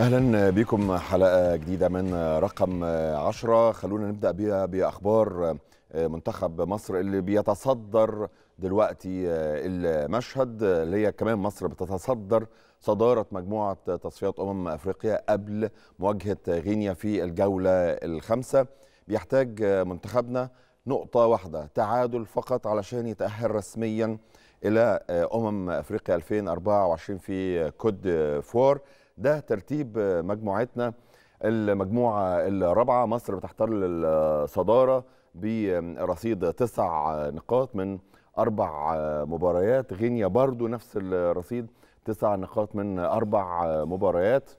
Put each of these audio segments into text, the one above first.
اهلا بكم حلقه جديده من رقم عشرة خلونا نبدا بها باخبار منتخب مصر اللي بيتصدر دلوقتي المشهد اللي هي كمان مصر بتتصدر صداره مجموعه تصفيات امم افريقيا قبل مواجهه غينيا في الجوله الخامسه بيحتاج منتخبنا نقطه واحده تعادل فقط علشان يتاهل رسميا الى امم افريقيا 2024 في كود فور ده ترتيب مجموعتنا المجموعة الرابعة مصر بتحتل الصدارة برصيد تسع نقاط من أربع مباريات غينيا برضو نفس الرصيد تسع نقاط من أربع مباريات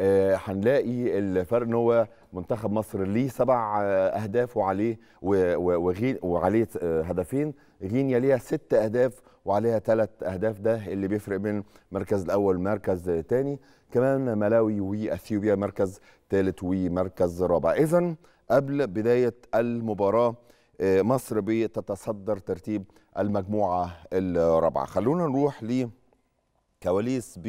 آه، هنلاقي الفرق هو منتخب مصر ليه سبع اهداف وعليه وغين وعليه هدفين غينيا ليها ست اهداف وعليها ثلاث اهداف ده اللي بيفرق بين مركز الاول مركز تاني كمان ملاوي واثيوبيا مركز ثالث ومركز رابع اذا قبل بدايه المباراه آه، مصر بتتصدر ترتيب المجموعه الرابعه خلونا نروح ل كواليس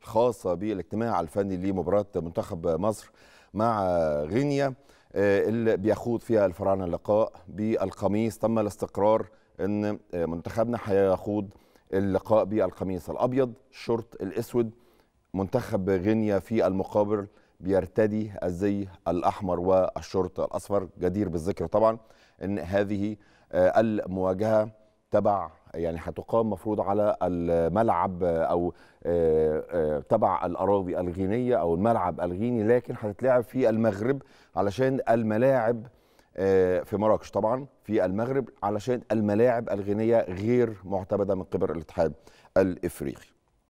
خاصه بالاجتماع الفني لمباراه منتخب مصر مع غينيا آه، اللي بيخوض فيها الفراعنه اللقاء بالقميص تم الاستقرار ان آه، منتخبنا هيخوض اللقاء بالقميص الابيض الشورت الاسود منتخب غينيا في المقابل بيرتدي الزي الاحمر والشورت الاصفر جدير بالذكر طبعا ان هذه آه، المواجهه تبع يعني هتقام مفروض على الملعب او آه، تبع الاراضي الغينيه او الملعب الغيني لكن هتتلعب في المغرب علشان الملاعب آه، في مراكش طبعا في المغرب علشان الملاعب الغنيه غير معتمده من قبل الاتحاد الافريقي